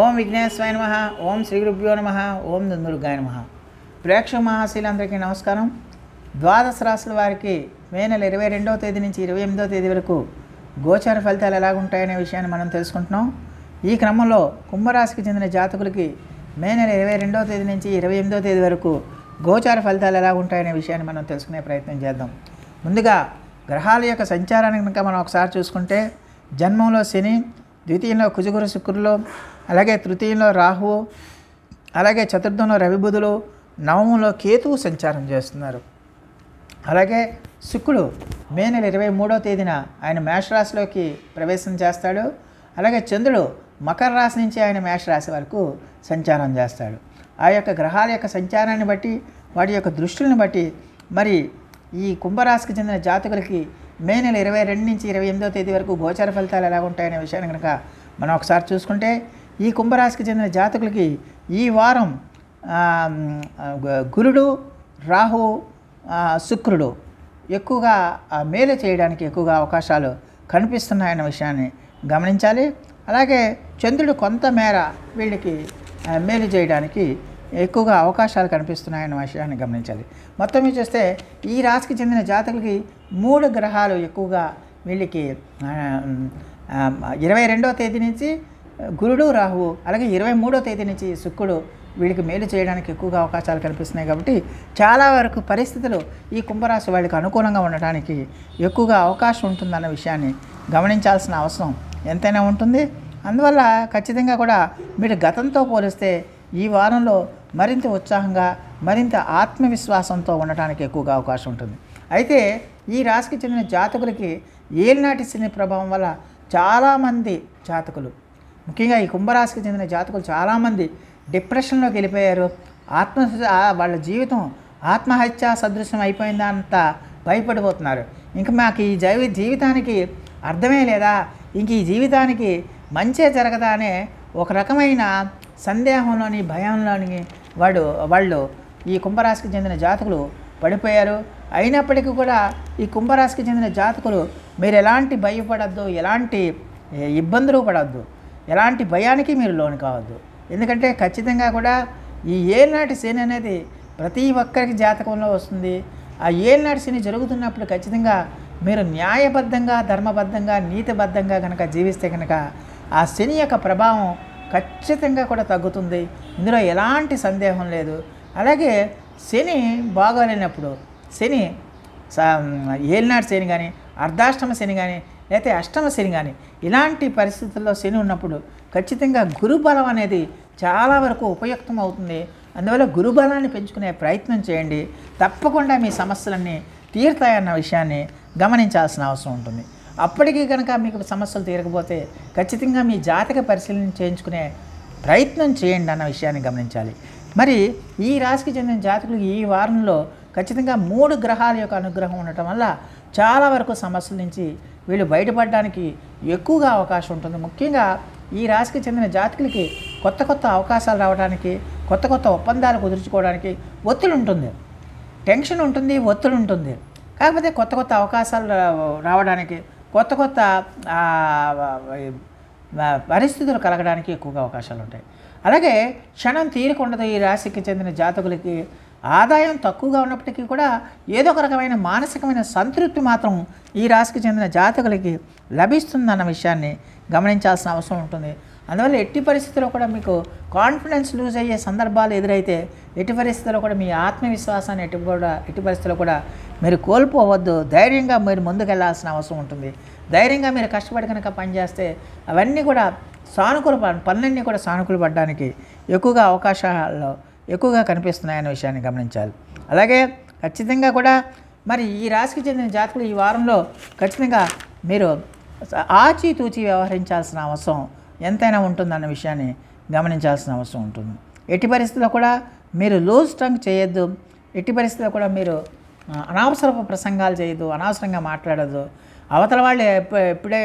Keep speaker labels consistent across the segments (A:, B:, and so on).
A: ఓం విఘ్నేశ్వరాయ నమ ఓం శ్రీ గురుభ్యో నమ ఓం దుందుర్గాయ నమ ప్రేక్షక మహాశీలందరికీ నమస్కారం ద్వాదశ రాశుల వారికి మే నెల ఇరవై రెండవ తేదీ నుంచి ఇరవై ఎనిమిదవ తేదీ వరకు గోచార ఫలితాలు ఎలాగుంటాయనే విషయాన్ని మనం తెలుసుకుంటున్నాం ఈ క్రమంలో కుంభరాశికి చెందిన జాతకులకి మే నెల ఇరవై రెండవ తేదీ నుంచి ఇరవై ఎనిమిదవ తేదీ వరకు గోచార ఫలితాలు ఎలా ఉంటాయనే విషయాన్ని మనం తెలుసుకునే ప్రయత్నం చేద్దాం ముందుగా గ్రహాల యొక్క సంచారాన్ని కనుక మనం ఒకసారి చూసుకుంటే జన్మంలో శని ద్వితీయంలో కుజగురు శుక్రులు అలాగే తృతీయంలో రాహువు అలాగే చతుర్థంలో రవిబుధులు నవములో కేతువు సంచారం చేస్తున్నారు అలాగే శుక్రుడు మే నెల ఇరవై మూడో తేదీన ఆయన మేషరాశిలోకి ప్రవేశం చేస్తాడు అలాగే చంద్రుడు మకర రాశి నుంచి ఆయన మేషరాశి వరకు సంచారం చేస్తాడు ఆ యొక్క గ్రహాల యొక్క సంచారాన్ని బట్టి వాటి యొక్క దృష్టిని బట్టి మరి ఈ కుంభరాశికి చెందిన జాతకులకి మే నెల ఇరవై రెండు నుంచి ఇరవై ఎనిమిదో తేదీ వరకు గోచార ఫలితాలు ఎలా ఉంటాయనే విషయాన్ని కనుక మనం ఒకసారి చూసుకుంటే ఈ కుంభరాశికి చెందిన జాతకులకి ఈ వారం గురుడు రాహు శుక్రుడు ఎక్కువగా మేలు చేయడానికి ఎక్కువగా అవకాశాలు కనిపిస్తున్నాయన్న విషయాన్ని గమనించాలి అలాగే చంద్రుడు కొంతమేర వీళ్ళకి మేలు చేయడానికి ఎక్కువగా అవకాశాలు కనిపిస్తున్నాయన్న విషయాన్ని గమనించాలి మొత్తం చూస్తే ఈ రాశికి చెందిన జాతకులకి మూడు గ్రహాలు ఎక్కువగా వీళ్ళకి ఇరవై రెండవ తేదీ నుంచి గురుడు రాహువు అలాగే ఇరవై మూడో తేదీ నుంచి శుక్రుడు వీళ్ళకి మేలు చేయడానికి ఎక్కువగా అవకాశాలు కనిపిస్తున్నాయి కాబట్టి చాలా వరకు పరిస్థితులు ఈ కుంభరాశి వాళ్ళకి అనుకూలంగా ఉండడానికి ఎక్కువగా అవకాశం ఉంటుందన్న విషయాన్ని గమనించాల్సిన అవసరం ఎంతైనా ఉంటుంది అందువల్ల ఖచ్చితంగా కూడా మీరు గతంతో పోలిస్తే ఈ వారంలో మరింత ఉత్సాహంగా మరింత ఆత్మవిశ్వాసంతో ఉండటానికి ఎక్కువగా అవకాశం ఉంటుంది అయితే ఈ రాశికి చెందిన జాతకులకి ఏలినాటి శని ప్రభావం వల్ల చాలామంది జాతకులు ముఖ్యంగా ఈ కుంభరాశికి చెందిన జాతకులు చాలామంది డిప్రెషన్లోకి వెళ్ళిపోయారు ఆత్మ వాళ్ళ జీవితం ఆత్మహత్య సదృశ్యం అయిపోయిందంత భయపడిపోతున్నారు ఇంకా మాకు ఈ జీ జీవితానికి అర్థమే లేదా ఇంక ఈ జీవితానికి మంచే జరగదా అనే ఒక రకమైన సందేహంలోని భయంలోని వాడు వాళ్ళు ఈ కుంభరాశికి చెందిన జాతకులు పడిపోయారు అయినప్పటికీ కూడా ఈ కుంభరాశికి చెందిన జాతకులు మీరు ఎలాంటి భయపడద్దు ఎలాంటి ఇబ్బందులు పడద్దు ఎలాంటి భయానికి మీరు లోను కావద్దు ఎందుకంటే ఖచ్చితంగా కూడా ఈ ఏనాటి శని అనేది ప్రతి ఒక్కరికి జాతకంలో వస్తుంది ఆ ఏనాటి శని జరుగుతున్నప్పుడు ఖచ్చితంగా మీరు న్యాయబద్ధంగా ధర్మబద్ధంగా నీతిబద్ధంగా కనుక జీవిస్తే కనుక ఆ శని యొక్క ప్రభావం ఖచ్చితంగా కూడా తగ్గుతుంది ఇందులో ఎలాంటి సందేహం లేదు అలాగే శని బాగోలేనప్పుడు శని ఏలినాడు శని కానీ అర్ధాష్టమ శని కానీ లేకపోతే అష్టమ శని కానీ ఇలాంటి పరిస్థితుల్లో శని ఉన్నప్పుడు ఖచ్చితంగా గురుబలం అనేది చాలా వరకు ఉపయుక్తం అవుతుంది అందువల్ల గురుబలాన్ని పెంచుకునే ప్రయత్నం చేయండి తప్పకుండా మీ సమస్యలన్నీ తీరుతాయన్న విషయాన్ని గమనించాల్సిన అవసరం ఉంటుంది అప్పటికీ కనుక మీకు సమస్యలు తీరకపోతే ఖచ్చితంగా మీ జాతక పరిశీలన చేయించుకునే ప్రయత్నం చేయండి అన్న విషయాన్ని గమనించాలి మరి ఈ రాశికి చెందిన జాతకులు ఈ వారంలో ఖచ్చితంగా మూడు గ్రహాల యొక్క అనుగ్రహం ఉండటం వల్ల చాలా వరకు సమస్యల నుంచి వీళ్ళు బయటపడడానికి ఎక్కువగా అవకాశం ఉంటుంది ముఖ్యంగా ఈ రాశికి చెందిన జాతకులకి కొత్త కొత్త అవకాశాలు రావడానికి కొత్త కొత్త ఒప్పందాలు కుదుర్చుకోవడానికి ఒత్తిడి ఉంటుంది టెన్షన్ ఉంటుంది ఒత్తిడి ఉంటుంది కాకపోతే కొత్త కొత్త అవకాశాలు రావడానికి కొత్త కొత్త పరిస్థితులు కలగడానికి ఎక్కువగా అవకాశాలు ఉంటాయి అలాగే క్షణం తీరుకుండదు ఈ రాశికి చెందిన జాతకులకి ఆదాయం తక్కువగా ఉన్నప్పటికీ కూడా ఏదో ఒక రకమైన మానసికమైన సంతృప్తి మాత్రం ఈ రాశికి చెందిన జాతకులకి లభిస్తుందన్న విషయాన్ని గమనించాల్సిన అవసరం ఉంటుంది అందువల్ల ఎట్టి పరిస్థితుల్లో కూడా మీకు కాన్ఫిడెన్స్ లూజ్ అయ్యే సందర్భాలు ఎదురైతే ఎట్టి పరిస్థితుల్లో కూడా మీ ఆత్మవిశ్వాసాన్ని ఎటు కూడా ఎట్టి పరిస్థితుల్లో కూడా మీరు కోల్పోవద్దు ధైర్యంగా మీరు ముందుకెళ్లాల్సిన అవసరం ఉంటుంది ధైర్యంగా మీరు కష్టపడి కనుక పనిచేస్తే అవన్నీ కూడా సానుకూల పనులన్నీ కూడా సానుకూల పడడానికి ఎక్కువగా అవకాశాలు ఎక్కువగా కనిపిస్తున్నాయనే విషయాన్ని గమనించాలి అలాగే ఖచ్చితంగా కూడా మరి ఈ రాశికి చెందిన జాతకులు ఈ వారంలో ఖచ్చితంగా మీరు ఆచితూచి వ్యవహరించాల్సిన అవసరం ఎంతైనా ఉంటుందన్న విషయాన్ని గమనించాల్సిన అవసరం ఉంటుంది ఎట్టి పరిస్థితుల్లో కూడా మీరు లూజ్ టంగ్ చేయొద్దు ఎట్టి పరిస్థితుల్లో కూడా మీరు అనవసరపు ప్రసంగాలు చేయదు అనవసరంగా మాట్లాడదు అవతల వాళ్ళు ఎప్పుడే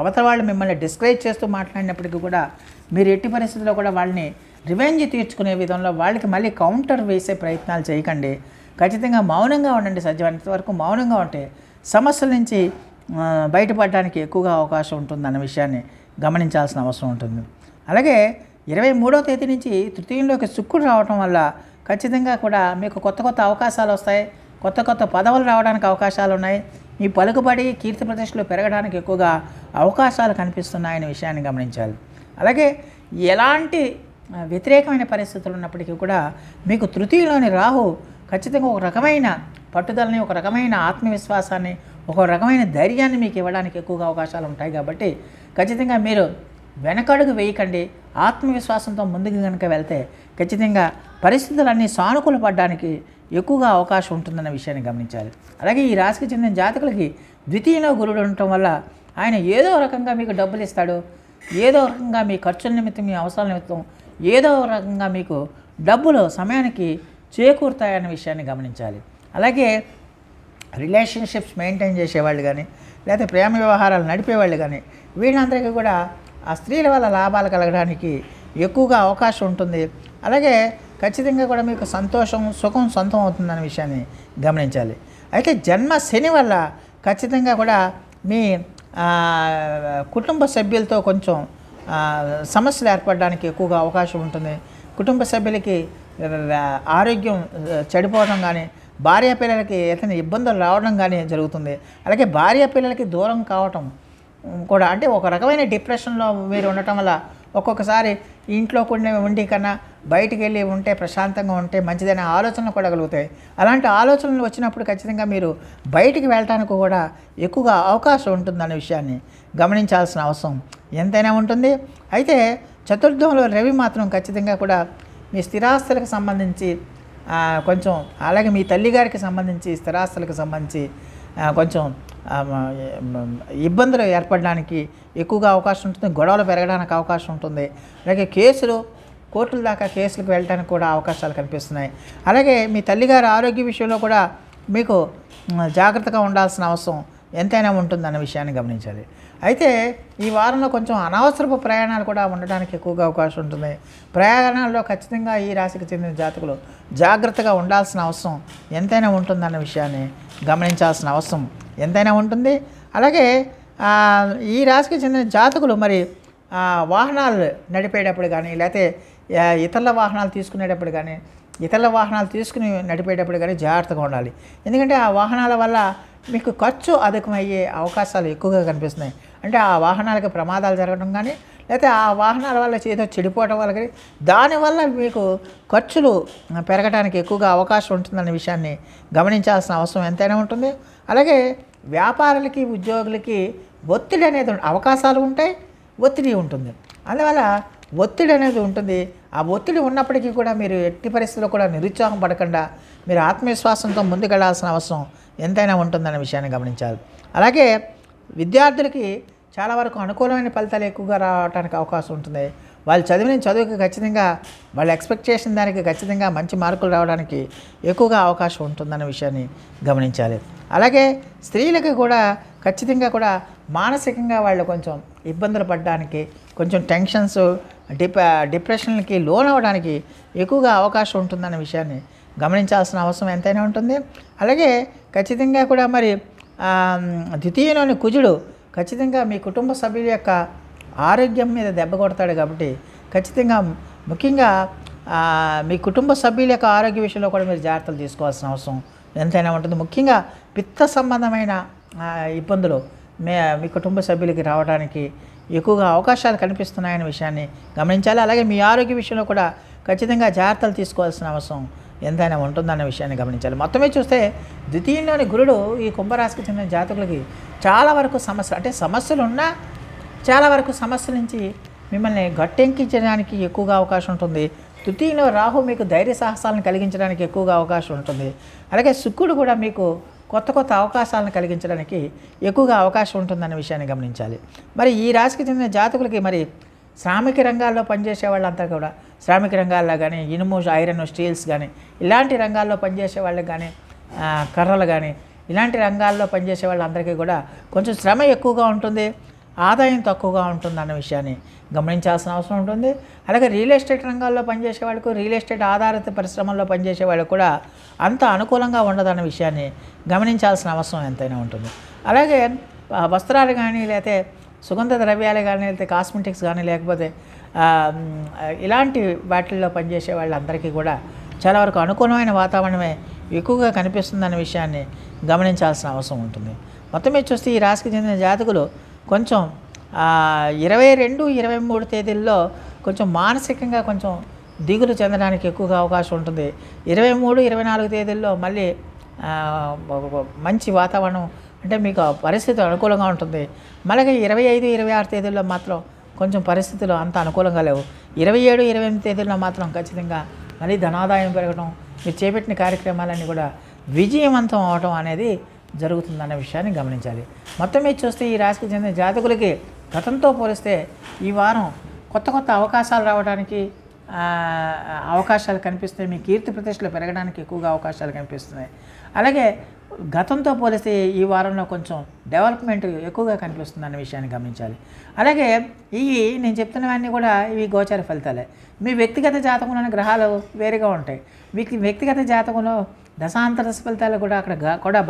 A: అవతల వాళ్ళు మిమ్మల్ని డిస్కరేజ్ చేస్తూ మాట్లాడినప్పటికీ కూడా మీరు ఎట్టి పరిస్థితుల్లో కూడా వాళ్ళని రివెంజ్ తీర్చుకునే విధంలో వాళ్ళకి మళ్ళీ కౌంటర్ వేసే ప్రయత్నాలు చేయకండి ఖచ్చితంగా మౌనంగా ఉండండి సాధ్యమైనంత వరకు మౌనంగా ఉంటే సమస్యల నుంచి బయటపడడానికి ఎక్కువగా అవకాశం ఉంటుంది అన్న విషయాన్ని గమనించాల్సిన అవసరం ఉంటుంది అలాగే ఇరవై మూడో తేదీ నుంచి తృతీయంలోకి శుక్రుడు రావడం వల్ల ఖచ్చితంగా కూడా మీకు కొత్త కొత్త అవకాశాలు వస్తాయి కొత్త కొత్త పదవులు రావడానికి అవకాశాలు ఉన్నాయి మీ పలుకుబడి కీర్తి ప్రతిష్టలు పెరగడానికి ఎక్కువగా అవకాశాలు కనిపిస్తున్నాయనే విషయాన్ని గమనించాలి అలాగే ఎలాంటి వ్యతిరేకమైన పరిస్థితులు ఉన్నప్పటికీ కూడా మీకు తృతీయులోని రాహు ఖచ్చితంగా ఒక రకమైన పట్టుదలని ఒక రకమైన ఆత్మవిశ్వాసాన్ని ఒక రకమైన ధైర్యాన్ని మీకు ఇవ్వడానికి ఎక్కువగా అవకాశాలు ఉంటాయి కాబట్టి ఖచ్చితంగా మీరు వెనకడుగు వేయకండి ఆత్మవిశ్వాసంతో ముందుకు కనుక వెళ్తే ఖచ్చితంగా పరిస్థితులన్నీ సానుకూల పడడానికి ఎక్కువగా అవకాశం ఉంటుందన్న విషయాన్ని గమనించాలి అలాగే ఈ రాశికి చెందిన జాతకులకి ద్వితీయంలో గురుడు ఉండటం వల్ల ఆయన ఏదో రకంగా మీకు డబ్బులు ఇస్తాడు ఏదో రకంగా మీ ఖర్చుల నిమిత్తం మీ అవసరాల నిమిత్తం ఏదో రకంగా మీకు డబ్బులు సమయానికి చేకూరుతాయన్న విషయాన్ని గమనించాలి అలాగే రిలేషన్షిప్స్ మెయింటైన్ చేసేవాళ్ళు కానీ లేకపోతే ప్రేమ వ్యవహారాలు నడిపేవాళ్ళు కానీ వీళ్ళందరికీ కూడా ఆ స్త్రీల వల్ల లాభాలు కలగడానికి ఎక్కువగా అవకాశం ఉంటుంది అలాగే ఖచ్చితంగా కూడా మీకు సంతోషం సుఖం సొంతం అవుతుందనే విషయాన్ని గమనించాలి అయితే జన్మ శని వల్ల ఖచ్చితంగా కూడా మీ కుటుంబ సభ్యులతో కొంచెం సమస్యలు ఏర్పడడానికి ఎక్కువగా అవకాశం ఉంటుంది కుటుంబ సభ్యులకి ఆరోగ్యం చెడిపోవడం కానీ భార్య పిల్లలకి ఏదైనా ఇబ్బందులు రావడం కానీ జరుగుతుంది అలాగే భార్య పిల్లలకి దూరం కావటం కూడా అంటే ఒక రకమైన డిప్రెషన్లో మీరు ఉండటం వల్ల ఒక్కొక్కసారి ఇంట్లో కూడా ఉండి కన్నా బయటికి వెళ్ళి ఉంటే ప్రశాంతంగా ఉంటే మంచిదనే ఆలోచనలు కూడా కలుగుతాయి అలాంటి ఆలోచనలు వచ్చినప్పుడు ఖచ్చితంగా మీరు బయటికి వెళ్ళటానికి కూడా ఎక్కువగా అవకాశం ఉంటుందనే విషయాన్ని గమనించాల్సిన అవసరం ఎంతైనా ఉంటుంది అయితే చతుర్థంలో రవి మాత్రం ఖచ్చితంగా కూడా మీ స్థిరాస్తులకు సంబంధించి కొంచెం అలాగే మీ తల్లిగారికి సంబంధించి స్థిరాస్తులకు సంబంధించి కొంచెం ఇబ్బందులు ఏర్పడడానికి ఎక్కువగా అవకాశం ఉంటుంది గొడవలు పెరగడానికి అవకాశం ఉంటుంది అలాగే కేసులు కోర్టుల దాకా కేసులకు వెళ్ళడానికి కూడా అవకాశాలు కనిపిస్తున్నాయి అలాగే మీ తల్లిగారు ఆరోగ్య విషయంలో కూడా మీకు జాగ్రత్తగా ఉండాల్సిన అవసరం ఎంతైనా ఉంటుందన్న విషయాన్ని గమనించాలి అయితే ఈ వారంలో కొంచెం అనవసరపు ప్రయాణాలు కూడా ఉండడానికి ఎక్కువగా అవకాశం ఉంటుంది ప్రయాణాల్లో ఖచ్చితంగా ఈ రాశికి చెందిన జాతకులు జాగ్రత్తగా ఉండాల్సిన అవసరం ఎంతైనా ఉంటుందన్న విషయాన్ని గమనించాల్సిన అవసరం ఎంతైనా ఉంటుంది అలాగే ఈ రాశికి చెందిన జాతకులు మరి వాహనాలు నడిపేటప్పుడు కానీ లేకపోతే ఇతరుల వాహనాలు తీసుకునేటప్పుడు కానీ ఇతరుల వాహనాలు తీసుకుని నడిపేటప్పుడు కానీ జాగ్రత్తగా ఉండాలి ఎందుకంటే ఆ వాహనాల వల్ల మీకు ఖర్చు అధికమయ్యే అవకాశాలు ఎక్కువగా కనిపిస్తున్నాయి అంటే ఆ వాహనాలకు ప్రమాదాలు జరగడం కానీ లేకపోతే ఆ వాహనాల వల్ల చేతో చెడిపోవడం వల్ల కానీ దానివల్ల మీకు ఖర్చులు పెరగడానికి ఎక్కువగా అవకాశం ఉంటుందనే విషయాన్ని గమనించాల్సిన అవసరం ఎంతైనా ఉంటుంది అలాగే వ్యాపారులకి ఉద్యోగులకి ఒత్తిడి అనేది అవకాశాలు ఉంటాయి ఒత్తిడి ఉంటుంది అందువల్ల ఒత్తిడి అనేది ఉంటుంది ఆ ఒత్తిడి ఉన్నప్పటికీ కూడా మీరు ఎట్టి పరిస్థితుల్లో కూడా నిరుత్సాహం పడకుండా మీరు ఆత్మవిశ్వాసంతో ముందుకెళ్లాల్సిన అవసరం ఎంతైనా ఉంటుందనే విషయాన్ని గమనించాలి అలాగే విద్యార్థులకి చాలా వరకు అనుకూలమైన ఫలితాలు ఎక్కువగా రావడానికి అవకాశం ఉంటుంది వాళ్ళు చదివిన చదువుకి ఖచ్చితంగా వాళ్ళ ఎక్స్పెక్టేషన్ దానికి ఖచ్చితంగా మంచి మార్కులు రావడానికి ఎక్కువగా అవకాశం ఉంటుందన్న విషయాన్ని గమనించాలి అలాగే స్త్రీలకు కూడా ఖచ్చితంగా కూడా మానసికంగా వాళ్ళు కొంచెం ఇబ్బందులు పడడానికి కొంచెం టెన్షన్స్ డిప డిప్రెషన్లకి లోన్ అవ్వడానికి ఎక్కువగా అవకాశం ఉంటుందన్న విషయాన్ని గమనించాల్సిన అవసరం ఎంతైనా ఉంటుంది అలాగే ఖచ్చితంగా కూడా మరి ద్వితీయంలోని కుజుడు ఖచ్చితంగా మీ కుటుంబ సభ్యుల యొక్క ఆరోగ్యం మీద దెబ్బ కొడతాడు కాబట్టి ఖచ్చితంగా ముఖ్యంగా మీ కుటుంబ సభ్యుల యొక్క ఆరోగ్య విషయంలో కూడా మీరు జాగ్రత్తలు తీసుకోవాల్సిన అవసరం ఎంతైనా ఉంటుంది ముఖ్యంగా పిత్త సంబంధమైన ఇబ్బందులు మే మీ కుటుంబ సభ్యులకి రావడానికి ఎక్కువగా అవకాశాలు కనిపిస్తున్నాయనే విషయాన్ని గమనించాలి అలాగే మీ ఆరోగ్య విషయంలో కూడా ఖచ్చితంగా జాగ్రత్తలు తీసుకోవాల్సిన అవసరం ఎంతైనా ఉంటుందన్న విషయాన్ని గమనించాలి మొత్తమే చూస్తే ద్వితీయంలోని గురుడు ఈ కుంభరాశికి చెందిన జాతకులకి చాలా వరకు సమస్యలు అంటే సమస్యలు ఉన్నా చాలా వరకు సమస్యల నుంచి మిమ్మల్ని గట్టెంకించడానికి ఎక్కువగా అవకాశం ఉంటుంది తృతీయంలో రాహు మీకు ధైర్య సాహసాలను కలిగించడానికి ఎక్కువగా అవకాశం ఉంటుంది అలాగే శుక్రుడు కూడా మీకు కొత్త కొత్త అవకాశాలను కలిగించడానికి ఎక్కువగా అవకాశం ఉంటుందన్న విషయాన్ని గమనించాలి మరి ఈ రాశికి చెందిన జాతకులకి మరి శ్రామిక రంగాల్లో పనిచేసే వాళ్ళంతా కూడా శ్రామిక రంగాల్లో కానీ ఇనుము ఐరన్ స్టీల్స్ కానీ ఇలాంటి రంగాల్లో పనిచేసే వాళ్ళకి కానీ కర్రలు కానీ ఇలాంటి రంగాల్లో పనిచేసే వాళ్ళందరికీ కూడా కొంచెం శ్రమ ఎక్కువగా ఉంటుంది ఆదాయం తక్కువగా ఉంటుందన్న విషయాన్ని గమనించాల్సిన అవసరం ఉంటుంది అలాగే రియల్ ఎస్టేట్ రంగాల్లో పనిచేసే వాళ్ళకు రియల్ ఎస్టేట్ ఆధారిత పరిశ్రమల్లో పనిచేసే వాళ్ళకు కూడా అంత అనుకూలంగా ఉండదన్న విషయాన్ని గమనించాల్సిన అవసరం ఎంతైనా ఉంటుంది అలాగే వస్త్రాలు కానీ లేకపోతే సుగంధ ద్రవ్యాలు కానీ లేకపోతే కాస్మెటిక్స్ కానీ లేకపోతే ఇలాంటి వాటిల్లో పనిచేసే వాళ్ళందరికీ కూడా చాలా వరకు అనుకూలమైన వాతావరణమే ఎక్కువగా కనిపిస్తుందన్న విషయాన్ని గమనించాల్సిన అవసరం ఉంటుంది మొత్తం మీద చూస్తే ఈ రాశికి చెందిన జాతకులు కొంచెం ఇరవై రెండు ఇరవై మూడు తేదీల్లో కొంచెం మానసికంగా కొంచెం దిగులు చెందడానికి ఎక్కువగా అవకాశం ఉంటుంది ఇరవై మూడు ఇరవై నాలుగు తేదీల్లో మళ్ళీ మంచి వాతావరణం అంటే మీకు పరిస్థితి అనుకూలంగా ఉంటుంది మళ్ళీ ఇరవై ఐదు ఇరవై ఆరు తేదీల్లో మాత్రం కొంచెం పరిస్థితులు అంత అనుకూలంగా లేవు ఇరవై ఏడు ఇరవై ఎనిమిది తేదీల్లో మాత్రం ఖచ్చితంగా మళ్ళీ ధనాదాయం పెరగడం మీరు చేపట్టిన కార్యక్రమాలన్నీ కూడా విజయవంతం అవడం అనేది జరుగుతుందన్న విషయాన్ని గమనించాలి మొత్తం మీద చూస్తే ఈ రాశికి చెందిన జాతకులకి గతంతో పోలిస్తే ఈ వారం కొత్త కొత్త అవకాశాలు రావడానికి అవకాశాలు కనిపిస్తున్నాయి మీ కీర్తి ప్రతిష్టలు పెరగడానికి ఎక్కువగా అవకాశాలు కనిపిస్తున్నాయి అలాగే గతంతో పోలిస్తే ఈ వారంలో కొంచెం డెవలప్మెంట్ ఎక్కువగా కనిపిస్తుంది అన్న విషయాన్ని గమనించాలి అలాగే ఇవి నేను చెప్తున్నవన్నీ కూడా ఇవి గోచార ఫలితాలే మీ వ్యక్తిగత జాతకంలోని గ్రహాలు వేరుగా ఉంటాయి మీకు వ్యక్తిగత జాతకంలో దశాంతర ఫలితాలు కూడా అక్కడ కూడా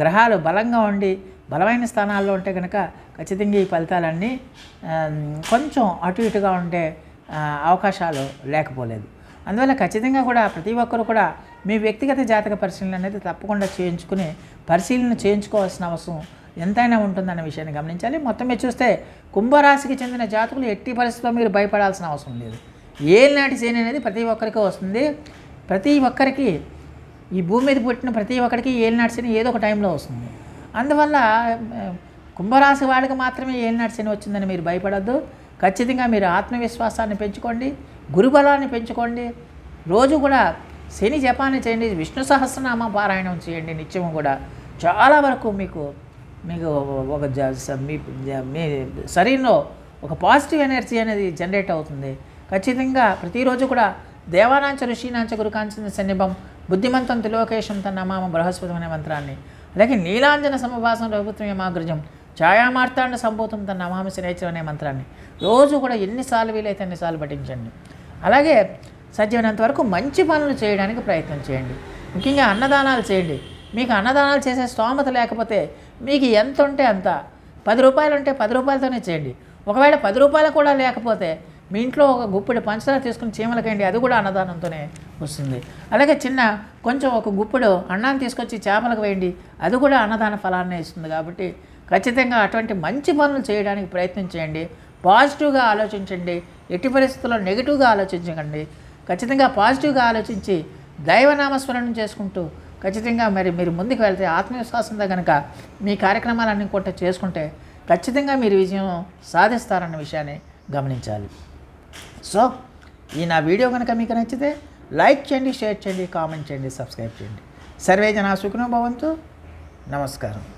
A: గ్రహాలు బలంగా ఉండి బలమైన స్థానాల్లో ఉంటే కనుక ఖచ్చితంగా ఈ ఫలితాలన్నీ కొంచెం అటు ఇటుగా ఉండే అవకాశాలు లేకపోలేదు అందువల్ల ఖచ్చితంగా కూడా ప్రతి ఒక్కరు కూడా మీ వ్యక్తిగత జాతక పరిశీలన అనేది తప్పకుండా చేయించుకుని పరిశీలన చేయించుకోవాల్సిన అవసరం ఎంతైనా ఉంటుందన్న విషయాన్ని గమనించాలి మొత్తం మీరు చూస్తే కుంభరాశికి చెందిన జాతకులు ఎట్టి పరిస్థితిలో మీరు భయపడాల్సిన అవసరం లేదు నాటి శని అనేది ప్రతి ఒక్కరికి వస్తుంది ప్రతి ఒక్కరికి ఈ భూమి మీద పుట్టిన ప్రతి ఒక్కరికి ఏలినాటి శని ఏదో ఒక టైంలో వస్తుంది అందువల్ల కుంభరాశి వాళ్ళకి మాత్రమే ఏలినాటి శని వచ్చిందని మీరు భయపడద్దు ఖచ్చితంగా మీరు ఆత్మవిశ్వాసాన్ని పెంచుకోండి గురుబలాన్ని పెంచుకోండి రోజు కూడా శని జపాన్ని చేయండి విష్ణు సహస్రనామ పారాయణం చేయండి నిత్యము కూడా చాలా వరకు మీకు మీకు ఒక మీ శరీరంలో ఒక పాజిటివ్ ఎనర్జీ అనేది జనరేట్ అవుతుంది ఖచ్చితంగా ప్రతిరోజు కూడా దేవానాంచ ఋషీనాంచ గురుకాంచన సన్నిభం బుద్ధిమంతం త్రిలోకేశం నమామ బృహస్పతి అనే మంత్రాన్ని అలాగే నీలాంజన సమభాసం రఘుపుత్రం యమాగ్రజం ఛాయామార్తాండ సంభూతం తన నమామి శనేశ్వరం అనే మంత్రాన్ని రోజు కూడా ఎన్నిసార్లు వీలైతే ఎన్నిసార్లు పఠించండి అలాగే సజ్జమైనంత వరకు మంచి పనులు చేయడానికి ప్రయత్నం చేయండి ముఖ్యంగా అన్నదానాలు చేయండి మీకు అన్నదానాలు చేసే స్తోమత లేకపోతే మీకు ఎంత ఉంటే అంత పది రూపాయలు ఉంటే పది రూపాయలతోనే చేయండి ఒకవేళ పది రూపాయలు కూడా లేకపోతే మీ ఇంట్లో ఒక గుప్పెడు పంచదార తీసుకుని చీమలకండి అది కూడా అన్నదానంతోనే వస్తుంది అలాగే చిన్న కొంచెం ఒక గుప్పెడు అన్నాన్ని తీసుకొచ్చి చేపలకు వేయండి అది కూడా అన్నదాన ఫలాన్ని ఇస్తుంది కాబట్టి ఖచ్చితంగా అటువంటి మంచి పనులు చేయడానికి ప్రయత్నం చేయండి పాజిటివ్గా ఆలోచించండి ఎట్టి పరిస్థితుల్లో నెగిటివ్గా ఆలోచించకండి ఖచ్చితంగా పాజిటివ్గా ఆలోచించి దైవనామస్మరణం చేసుకుంటూ ఖచ్చితంగా మరి మీరు ముందుకు వెళ్తే ఆత్మవిశ్వాసంతో కనుక మీ కార్యక్రమాలన్నీ కూడా చేసుకుంటే ఖచ్చితంగా మీరు విజయం సాధిస్తారన్న విషయాన్ని గమనించాలి సో ఈ నా వీడియో కనుక మీకు నచ్చితే లైక్ చేయండి షేర్ చేయండి కామెంట్ చేయండి సబ్స్క్రైబ్ చేయండి సర్వే జనా సుఖినో భవంతు నమస్కారం